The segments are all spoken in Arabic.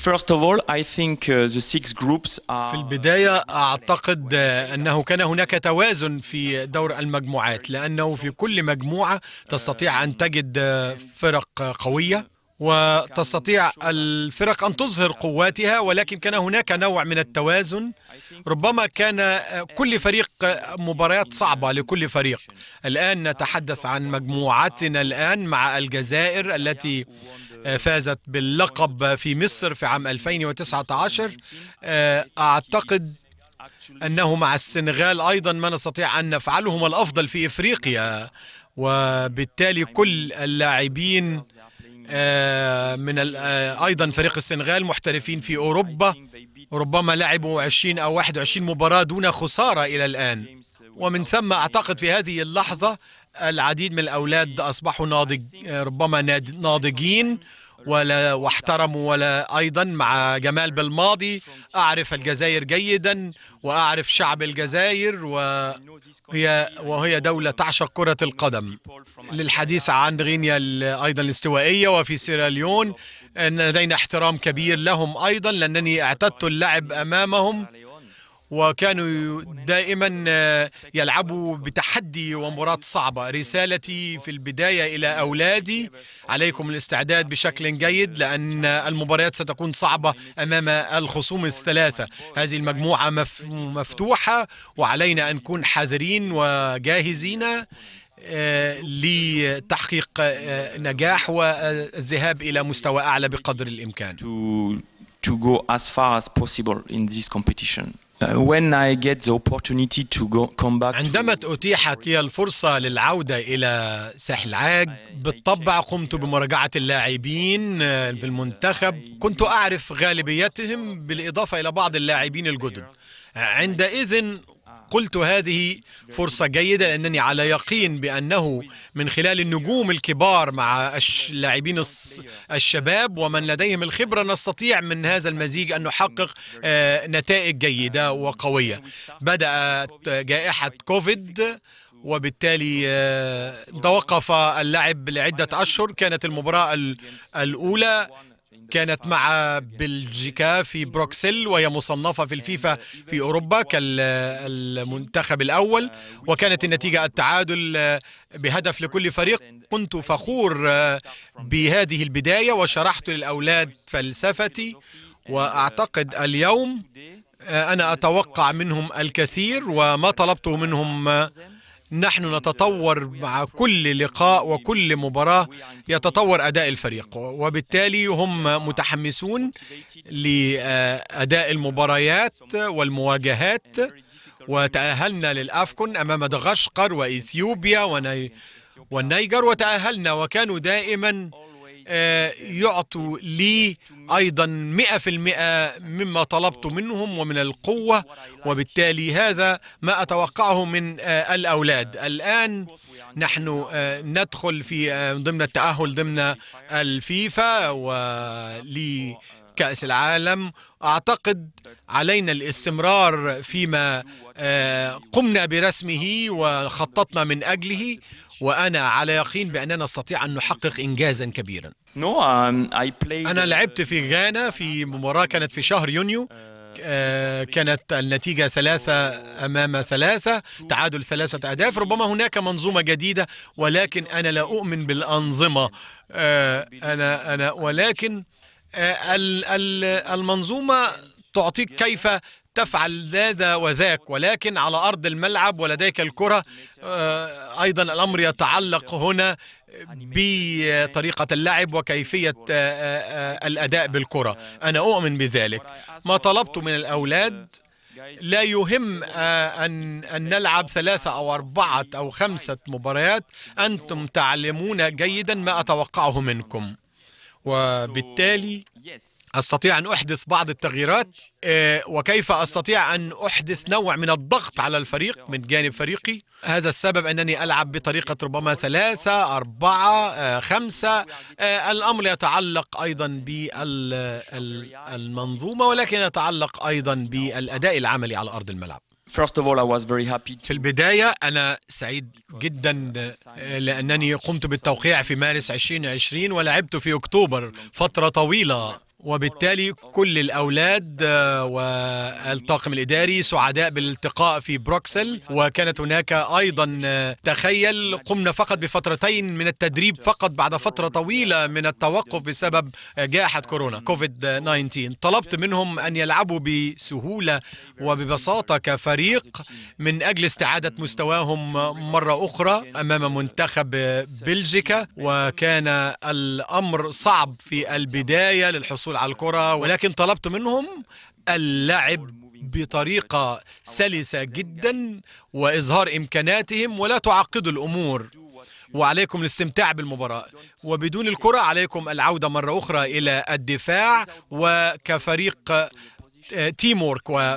Uh, في البداية أعتقد آه، أنه كان هناك توازن في دور المجموعات لأنه في كل مجموعة تستطيع أن تجد آه، فرق قوية وتستطيع الفرق أن تظهر قواتها ولكن كان هناك نوع من التوازن ربما كان آه، كل فريق مباريات صعبة لكل فريق الآن نتحدث عن مجموعتنا الآن مع الجزائر التي آه، فازت باللقب في مصر في عام 2019 آه، أعتقد أنه مع السنغال أيضا ما نستطيع أن نفعله الأفضل في إفريقيا وبالتالي كل اللاعبين آه، من أيضا فريق السنغال محترفين في أوروبا ربما لعبوا 20 أو 21 مباراة دون خسارة إلى الآن ومن ثم أعتقد في هذه اللحظة العديد من الأولاد أصبحوا ناضج ربما ناضجين ولا واحترموا ولا أيضا مع جمال بالماضي أعرف الجزائر جيدا وأعرف شعب الجزائر وهي, وهي دولة تعشق كرة القدم للحديث عن غينيا أيضا الاستوائية وفي سيراليون لدينا احترام كبير لهم أيضا لأنني اعتدت اللعب أمامهم وكانوا دائما آه، يلعبوا بتحدي ومباراة صعبة رسالتي في البداية إلى أولادي عليكم الاستعداد بشكل جيد لأن المباريات ستكون صعبة أمام الخصوم الثلاثة هذه المجموعة مفتوحة وعلينا أن نكون حذرين وجاهزين آه، لتحقيق آه، نجاح والذهاب إلى مستوى أعلى بقدر الإمكان to go as far as possible in this competition. Uh, when I get the opportunity to go come back عندما أتيحت لي الفرصة للعودة إلى ساحل عاج بالطبع قمت بمراجعة اللاعبين في آه، المنتخب كنت أعرف غالبيتهم بالإضافة إلى بعض اللاعبين الجدد عندئذ قلت هذه فرصة جيدة لأنني على يقين بأنه من خلال النجوم الكبار مع اللاعبين الشباب ومن لديهم الخبرة نستطيع من هذا المزيج أن نحقق آه، نتائج جيدة وقوية بدأت جائحة كوفيد وبالتالي آه، توقف اللعب لعدة أشهر كانت المباراة الأولى كانت مع بلجيكا في بروكسل وهي مصنفة في الفيفا في أوروبا كالمنتخب الأول وكانت النتيجة التعادل آه، بهدف لكل فريق كنت فخور آه، بهذه البداية وشرحت للأولاد فلسفتي وأعتقد اليوم آه، أنا أتوقع منهم الكثير وما طلبته منهم نحن نتطور مع كل لقاء وكل مباراة يتطور أداء الفريق وبالتالي هم متحمسون لأداء المباريات والمواجهات وتأهلنا للأفكون أمام دغشقر وإثيوبيا والنيجر وتأهلنا وكانوا دائما يعطوا لي أيضا مئة في المئة مما طلبت منهم ومن القوة وبالتالي هذا ما أتوقعه من آه، الأولاد الآن نحن آه، ندخل في آه، ضمن التأهل ضمن الفيفا ولي كأس العالم أعتقد علينا الاستمرار فيما آه، قمنا برسمه وخططنا من أجله وأنا على يقين بأننا نستطيع أن نحقق إنجازا كبيرا um, أنا لعبت في غانا في مباراة كانت في شهر يونيو آه، كانت النتيجة ثلاثة أمام ثلاثة تعادل ثلاثة أهداف ربما هناك منظومة جديدة ولكن أنا لا أؤمن بالأنظمة آه، أنا أنا ولكن آه، المنظومة تعطيك كيف تفعل هذا وذاك ولكن على أرض الملعب ولديك الكرة آه، أيضا الأمر يتعلق هنا بطريقة اللعب وكيفية آه، الأداء بالكرة أنا أؤمن بذلك ما طلبته من الأولاد لا يهم أن, أن نلعب ثلاثة أو أربعة أو خمسة مباريات أنتم تعلمون جيدا ما أتوقعه منكم وبالتالي استطيع ان احدث بعض التغييرات آه، وكيف استطيع ان احدث نوع من الضغط على الفريق من جانب فريقي هذا السبب انني العب بطريقه ربما ثلاثه اربعه آه، خمسه آه، الامر يتعلق ايضا بالمنظومه ولكن يتعلق ايضا بالاداء العملي على ارض الملعب في البداية أنا سعيد جدا آه، لأنني قمت بالتوقيع في مارس 2020 ولعبت في أكتوبر فترة طويلة وبالتالي كل الأولاد آه، والطاقم الإداري سعداء بالالتقاء في بروكسل وكانت هناك أيضا آه، تخيل قمنا فقط بفترتين من التدريب فقط بعد فترة طويلة من التوقف بسبب جائحة كورونا كوفيد 19 طلبت منهم أن يلعبوا بسهولة وببساطة كفريق من أجل استعادة مستواهم مرة أخرى أمام منتخب بلجيكا وكان الأمر صعب في البداية للحصول التسول على الكرة ولكن طلبت منهم اللعب بطريقة سلسة جدا وإظهار إمكاناتهم ولا تعقدوا الأمور وعليكم الاستمتاع بالمباراة وبدون الكرة عليكم العودة مرة أخرى إلى الدفاع وكفريق تيم وورك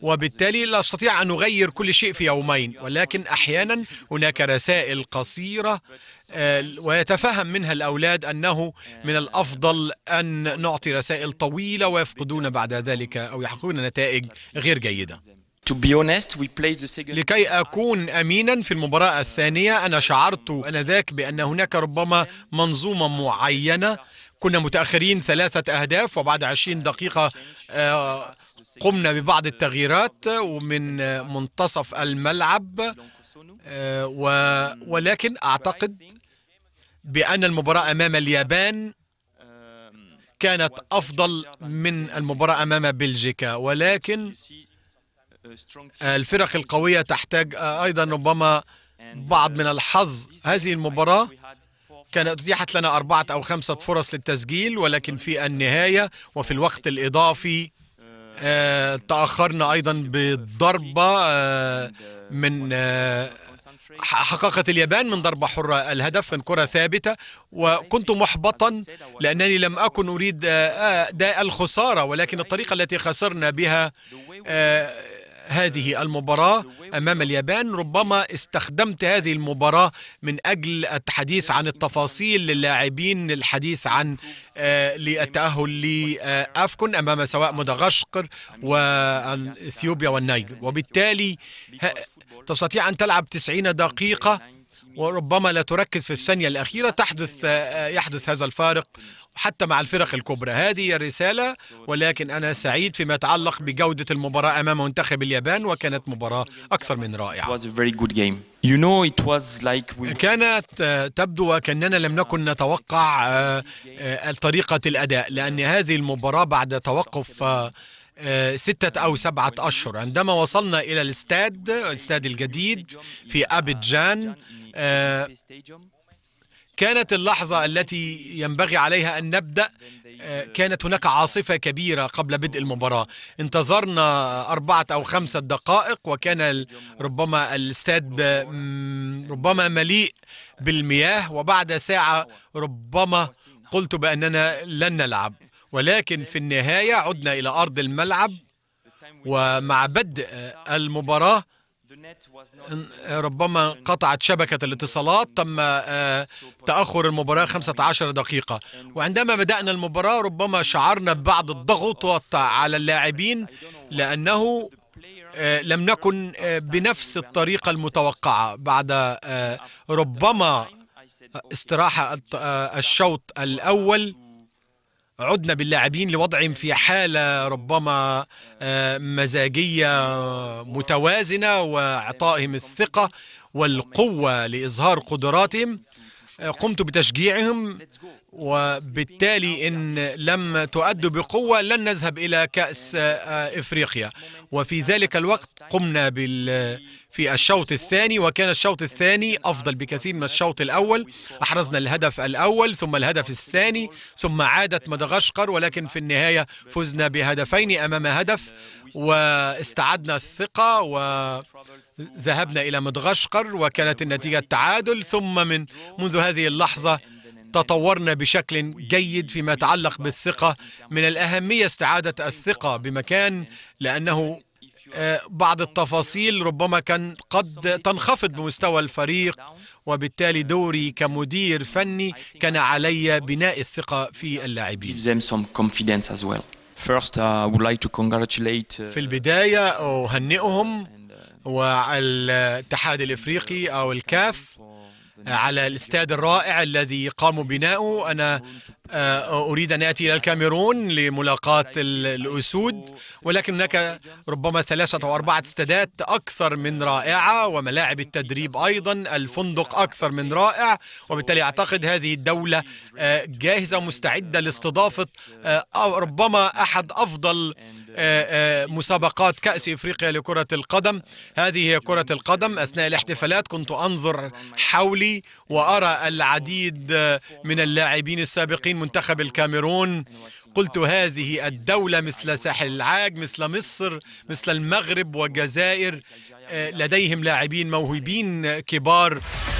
وبالتالي لا أستطيع أن أغير كل شيء في يومين ولكن أحيانا هناك رسائل قصيرة آه، ويتفهم منها الأولاد أنه من الأفضل أن نعطي رسائل طويلة ويفقدون بعد ذلك أو يحققون نتائج غير جيدة لكي أكون أمينا في المباراة الثانية أنا شعرت أنذاك بأن هناك ربما منظومة معينة كنا متأخرين ثلاثة أهداف وبعد عشرين دقيقة آه، قمنا ببعض التغييرات ومن منتصف الملعب آه، ولكن أعتقد بأن المباراة أمام اليابان كانت أفضل من المباراة أمام بلجيكا ولكن الفرق القوية تحتاج آه، أيضا ربما بعض من الحظ هذه المباراة كانت أتيحت لنا أربعة أو خمسة فرص للتسجيل ولكن في النهاية وفي الوقت الإضافي آه تأخرنا أيضا بضربة آه من آه حققت اليابان من ضربة حرة الهدف من كرة ثابتة وكنت محبطا لأنني لم أكن أريد آه، آه، داء الخسارة ولكن الطريقة التي خسرنا بها آه، هذه المباراة أمام اليابان ربما استخدمت هذه المباراة من أجل الحديث عن التفاصيل للاعبين الحديث عن آه، للتأهل لأفكون أمام سواء مدغشقر وإثيوبيا والنيجر وبالتالي تستطيع أن تلعب 90 دقيقة وربما لا تركز في الثانية الأخيرة تحدث يحدث هذا الفارق حتى مع الفرق الكبرى هذه الرسالة ولكن أنا سعيد فيما يتعلق بجودة المباراة أمام منتخب اليابان وكانت مباراة أكثر من رائعة كانت تبدو وكأننا لم نكن نتوقع آه، طريقة الأداء لأن هذه المباراة بعد توقف آه، ستة أو سبعة أشهر عندما وصلنا إلى الاستاد الاستاد الجديد في أبيجان آه، كانت اللحظة التي ينبغي عليها أن نبدأ آه، كانت هناك عاصفة كبيرة قبل بدء المباراة انتظرنا أربعة أو خمسة دقائق وكان ربما الاستاد ربما مليء بالمياه وبعد ساعة ربما قلت بأننا لن نلعب ولكن في النهاية عدنا إلى أرض الملعب ومع بدء المباراة ربما قطعت شبكة الاتصالات تم آه، تأخر المباراة 15 دقيقة وعندما بدأنا المباراة ربما شعرنا ببعض الضغوطات على اللاعبين لأنه آه، لم نكن آه، بنفس الطريقة المتوقعة بعد ربما استراحة الشوط الأول عدنا باللاعبين لوضعهم في حالة ربما آه، مزاجية متوازنة وإعطائهم الثقة والقوة لإظهار قدراتهم آه، قمت بتشجيعهم وبالتالي إن لم تؤد بقوة لن نذهب إلى كأس إفريقيا وفي ذلك الوقت قمنا بال في الشوط الثاني وكان الشوط الثاني أفضل بكثير من الشوط الأول أحرزنا الهدف الأول ثم الهدف الثاني ثم عادت مدغشقر ولكن في النهاية فزنا بهدفين أمام هدف واستعدنا الثقة و ذهبنا إلى مدغشقر وكانت النتيجة التعادل ثم من منذ هذه اللحظة تطورنا بشكل جيد فيما يتعلق بالثقة من الأهمية استعادة الثقة بمكان لأنه آه، بعض التفاصيل ربما كان قد تنخفض بمستوى الفريق وبالتالي دوري كمدير فني كان علي بناء الثقة في اللاعبين uh, uh, في البداية أهنئهم والاتحاد الإفريقي أو الكاف آه، على الاستاد الرائع الذي قاموا بناؤه أنا آه، أريد أن آتي إلى الكاميرون لملاقاة الأسود ولكن هناك ربما ثلاثة أو أربعة استادات أكثر من رائعة وملاعب التدريب أيضا الفندق أكثر من رائع وبالتالي أعتقد هذه الدولة آه، جاهزة مستعدة لاستضافة ربما أحد أفضل آه، آه، مسابقات كأس إفريقيا لكرة القدم هذه هي كرة القدم أثناء الاحتفالات كنت أنظر حولي وأرى العديد من اللاعبين السابقين منتخب الكاميرون قلت هذه الدولة مثل ساحل العاج مثل مصر مثل المغرب والجزائر آه، لديهم لاعبين موهوبين كبار